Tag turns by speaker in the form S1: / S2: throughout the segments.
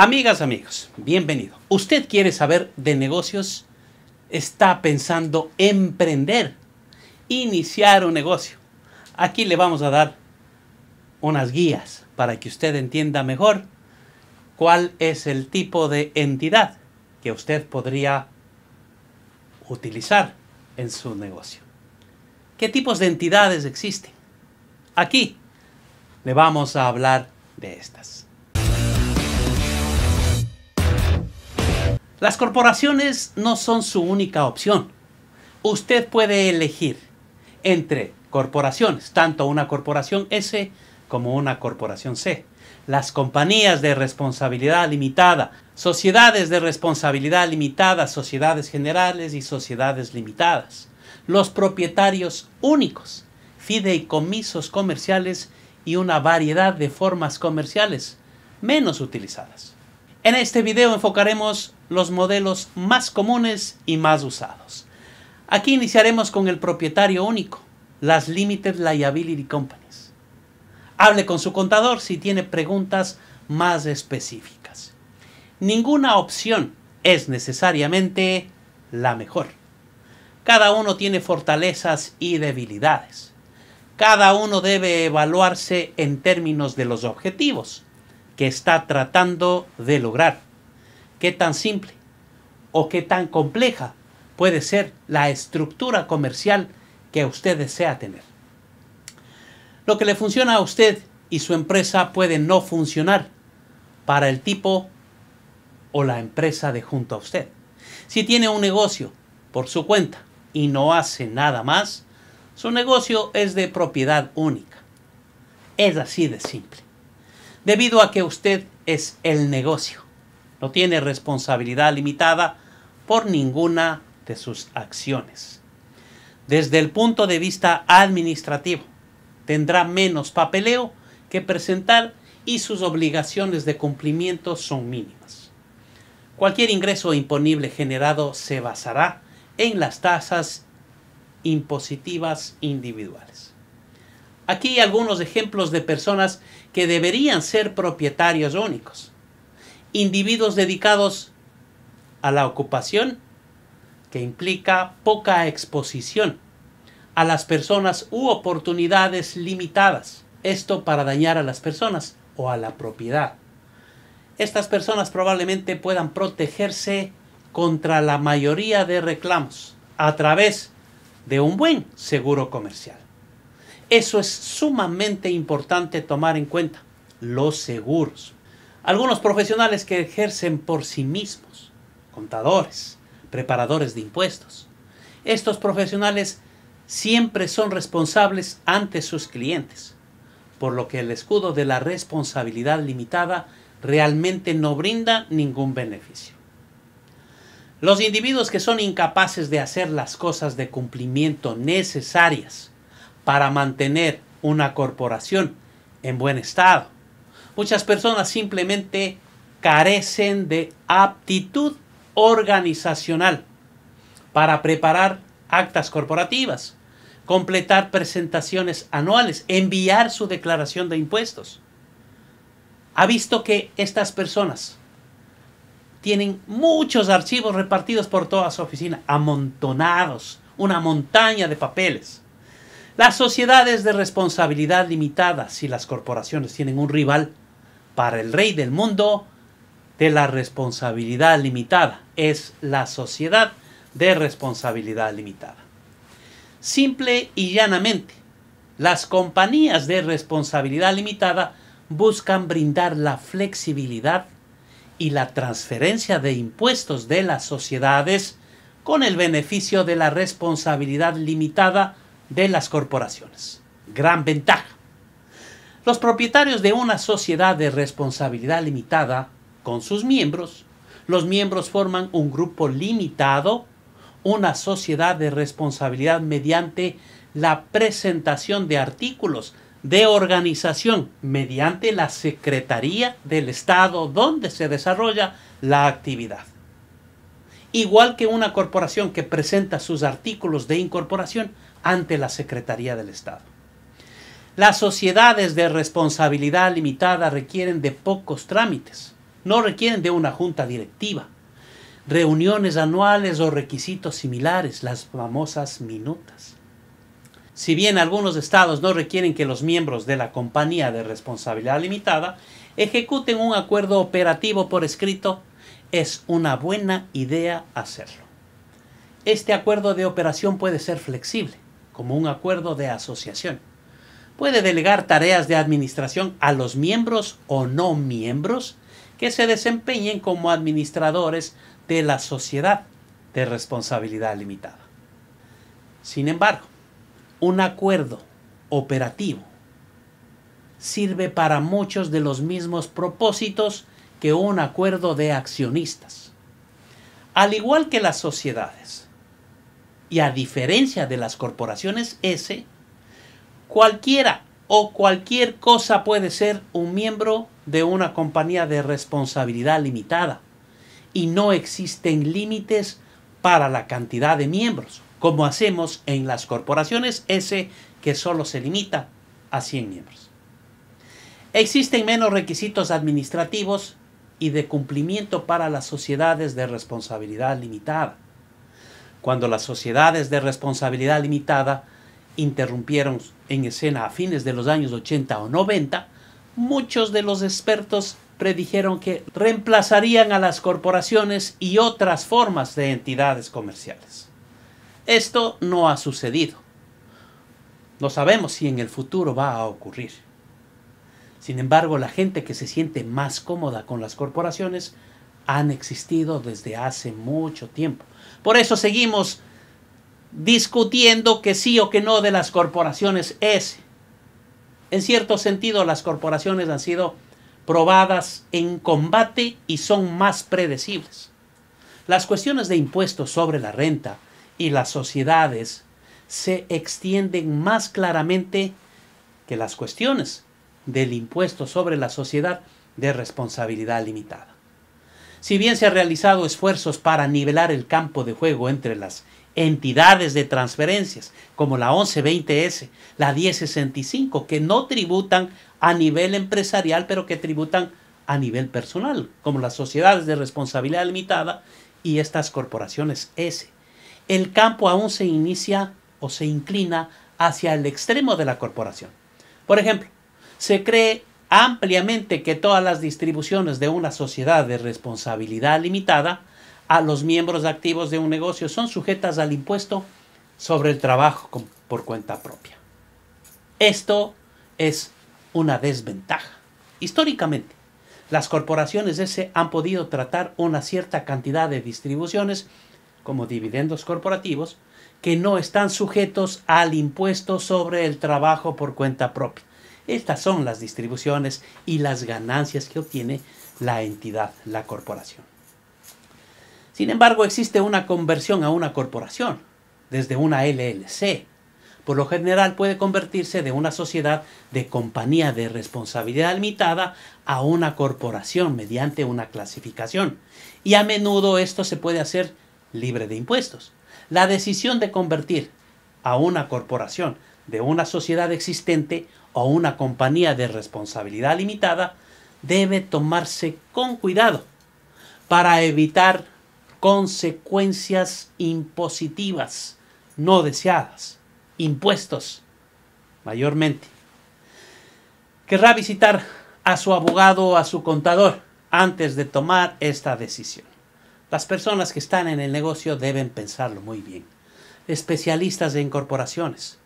S1: Amigas, amigos, bienvenido. ¿Usted quiere saber de negocios? ¿Está pensando emprender? Iniciar un negocio. Aquí le vamos a dar unas guías para que usted entienda mejor cuál es el tipo de entidad que usted podría utilizar en su negocio. ¿Qué tipos de entidades existen? Aquí le vamos a hablar de estas. Las corporaciones no son su única opción. Usted puede elegir entre corporaciones, tanto una corporación S como una corporación C. Las compañías de responsabilidad limitada, sociedades de responsabilidad limitada, sociedades generales y sociedades limitadas. Los propietarios únicos, fideicomisos comerciales y una variedad de formas comerciales menos utilizadas. En este video enfocaremos los modelos más comunes y más usados. Aquí iniciaremos con el propietario único, las Limited Liability Companies. Hable con su contador si tiene preguntas más específicas. Ninguna opción es necesariamente la mejor. Cada uno tiene fortalezas y debilidades. Cada uno debe evaluarse en términos de los objetivos que está tratando de lograr. ¿Qué tan simple o qué tan compleja puede ser la estructura comercial que usted desea tener? Lo que le funciona a usted y su empresa puede no funcionar para el tipo o la empresa de junto a usted. Si tiene un negocio por su cuenta y no hace nada más, su negocio es de propiedad única. Es así de simple debido a que usted es el negocio. No tiene responsabilidad limitada por ninguna de sus acciones. Desde el punto de vista administrativo, tendrá menos papeleo que presentar y sus obligaciones de cumplimiento son mínimas. Cualquier ingreso imponible generado se basará en las tasas impositivas individuales. Aquí algunos ejemplos de personas que deberían ser propietarios únicos. Individuos dedicados a la ocupación, que implica poca exposición a las personas u oportunidades limitadas. Esto para dañar a las personas o a la propiedad. Estas personas probablemente puedan protegerse contra la mayoría de reclamos a través de un buen seguro comercial. Eso es sumamente importante tomar en cuenta, los seguros. Algunos profesionales que ejercen por sí mismos, contadores, preparadores de impuestos. Estos profesionales siempre son responsables ante sus clientes, por lo que el escudo de la responsabilidad limitada realmente no brinda ningún beneficio. Los individuos que son incapaces de hacer las cosas de cumplimiento necesarias para mantener una corporación en buen estado. Muchas personas simplemente carecen de aptitud organizacional para preparar actas corporativas, completar presentaciones anuales, enviar su declaración de impuestos. Ha visto que estas personas tienen muchos archivos repartidos por toda su oficina, amontonados, una montaña de papeles. Las sociedades de responsabilidad limitada, si las corporaciones tienen un rival, para el rey del mundo de la responsabilidad limitada es la sociedad de responsabilidad limitada. Simple y llanamente, las compañías de responsabilidad limitada buscan brindar la flexibilidad y la transferencia de impuestos de las sociedades con el beneficio de la responsabilidad limitada de las corporaciones. Gran ventaja. Los propietarios de una sociedad de responsabilidad limitada con sus miembros, los miembros forman un grupo limitado, una sociedad de responsabilidad mediante la presentación de artículos de organización mediante la Secretaría del Estado donde se desarrolla la actividad igual que una corporación que presenta sus artículos de incorporación ante la Secretaría del Estado. Las sociedades de responsabilidad limitada requieren de pocos trámites, no requieren de una junta directiva, reuniones anuales o requisitos similares, las famosas minutas. Si bien algunos estados no requieren que los miembros de la compañía de responsabilidad limitada ejecuten un acuerdo operativo por escrito es una buena idea hacerlo. Este acuerdo de operación puede ser flexible, como un acuerdo de asociación. Puede delegar tareas de administración a los miembros o no miembros que se desempeñen como administradores de la sociedad de responsabilidad limitada. Sin embargo, un acuerdo operativo sirve para muchos de los mismos propósitos que un acuerdo de accionistas. Al igual que las sociedades, y a diferencia de las corporaciones S, cualquiera o cualquier cosa puede ser un miembro de una compañía de responsabilidad limitada y no existen límites para la cantidad de miembros, como hacemos en las corporaciones S que solo se limita a 100 miembros. Existen menos requisitos administrativos y de cumplimiento para las sociedades de responsabilidad limitada, cuando las sociedades de responsabilidad limitada interrumpieron en escena a fines de los años 80 o 90, muchos de los expertos predijeron que reemplazarían a las corporaciones y otras formas de entidades comerciales. Esto no ha sucedido. No sabemos si en el futuro va a ocurrir. Sin embargo, la gente que se siente más cómoda con las corporaciones han existido desde hace mucho tiempo. Por eso seguimos discutiendo que sí o que no de las corporaciones es. En cierto sentido, las corporaciones han sido probadas en combate y son más predecibles. Las cuestiones de impuestos sobre la renta y las sociedades se extienden más claramente que las cuestiones del impuesto sobre la sociedad de responsabilidad limitada. Si bien se han realizado esfuerzos para nivelar el campo de juego entre las entidades de transferencias como la 1120S, la 1065, que no tributan a nivel empresarial, pero que tributan a nivel personal, como las sociedades de responsabilidad limitada y estas corporaciones S. El campo aún se inicia o se inclina hacia el extremo de la corporación. Por ejemplo, se cree ampliamente que todas las distribuciones de una sociedad de responsabilidad limitada a los miembros activos de un negocio son sujetas al impuesto sobre el trabajo por cuenta propia. Esto es una desventaja. Históricamente, las corporaciones han podido tratar una cierta cantidad de distribuciones como dividendos corporativos que no están sujetos al impuesto sobre el trabajo por cuenta propia. Estas son las distribuciones y las ganancias que obtiene la entidad, la corporación. Sin embargo, existe una conversión a una corporación, desde una LLC. Por lo general puede convertirse de una sociedad de compañía de responsabilidad limitada a una corporación mediante una clasificación. Y a menudo esto se puede hacer libre de impuestos. La decisión de convertir a una corporación de una sociedad existente una compañía de responsabilidad limitada debe tomarse con cuidado para evitar consecuencias impositivas no deseadas, impuestos mayormente. Querrá visitar a su abogado o a su contador antes de tomar esta decisión. Las personas que están en el negocio deben pensarlo muy bien. Especialistas de incorporaciones,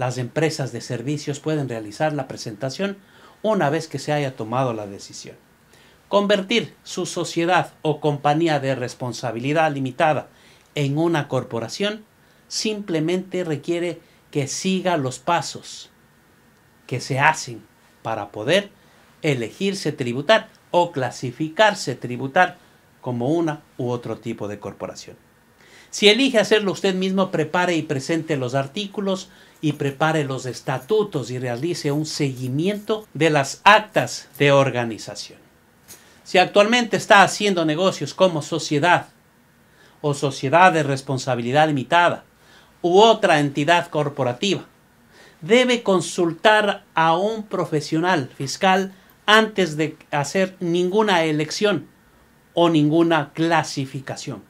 S1: las empresas de servicios pueden realizar la presentación una vez que se haya tomado la decisión. Convertir su sociedad o compañía de responsabilidad limitada en una corporación simplemente requiere que siga los pasos que se hacen para poder elegirse tributar o clasificarse tributar como una u otro tipo de corporación. Si elige hacerlo usted mismo, prepare y presente los artículos y prepare los estatutos y realice un seguimiento de las actas de organización. Si actualmente está haciendo negocios como sociedad o sociedad de responsabilidad limitada u otra entidad corporativa, debe consultar a un profesional fiscal antes de hacer ninguna elección o ninguna clasificación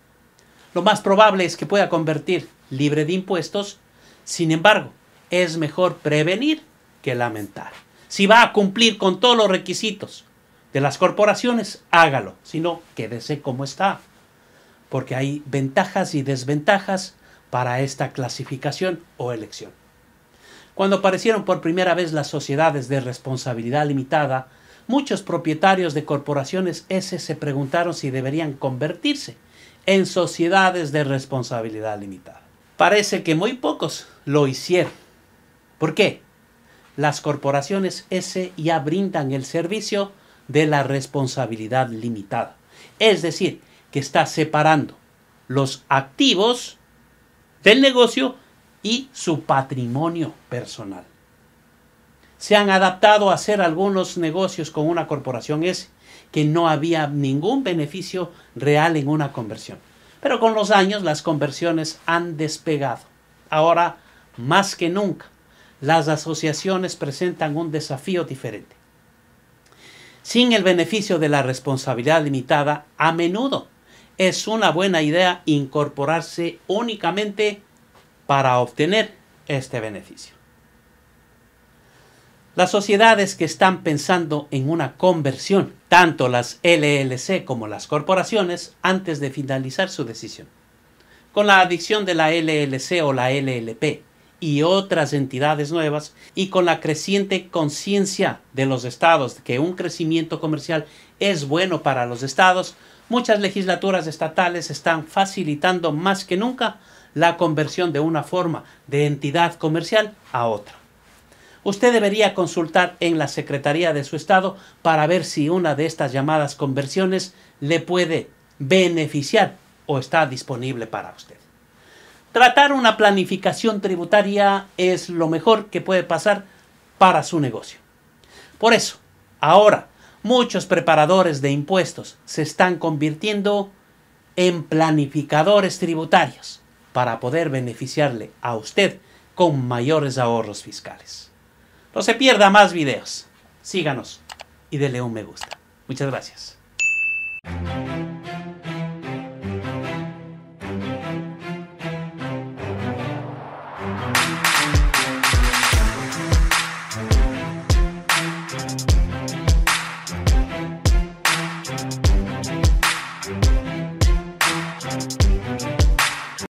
S1: lo más probable es que pueda convertir libre de impuestos. Sin embargo, es mejor prevenir que lamentar. Si va a cumplir con todos los requisitos de las corporaciones, hágalo. Si no, quédese como está. Porque hay ventajas y desventajas para esta clasificación o elección. Cuando aparecieron por primera vez las sociedades de responsabilidad limitada, muchos propietarios de corporaciones S se preguntaron si deberían convertirse en sociedades de responsabilidad limitada. Parece que muy pocos lo hicieron. ¿Por qué? Las corporaciones S ya brindan el servicio de la responsabilidad limitada. Es decir, que está separando los activos del negocio y su patrimonio personal se han adaptado a hacer algunos negocios con una corporación S, que no había ningún beneficio real en una conversión. Pero con los años las conversiones han despegado. Ahora, más que nunca, las asociaciones presentan un desafío diferente. Sin el beneficio de la responsabilidad limitada, a menudo es una buena idea incorporarse únicamente para obtener este beneficio. Las sociedades que están pensando en una conversión, tanto las LLC como las corporaciones, antes de finalizar su decisión. Con la adicción de la LLC o la LLP y otras entidades nuevas, y con la creciente conciencia de los estados de que un crecimiento comercial es bueno para los estados, muchas legislaturas estatales están facilitando más que nunca la conversión de una forma de entidad comercial a otra usted debería consultar en la Secretaría de su Estado para ver si una de estas llamadas conversiones le puede beneficiar o está disponible para usted. Tratar una planificación tributaria es lo mejor que puede pasar para su negocio. Por eso, ahora, muchos preparadores de impuestos se están convirtiendo en planificadores tributarios para poder beneficiarle a usted con mayores ahorros fiscales. No se pierda más videos. Síganos y dele un me gusta. Muchas gracias.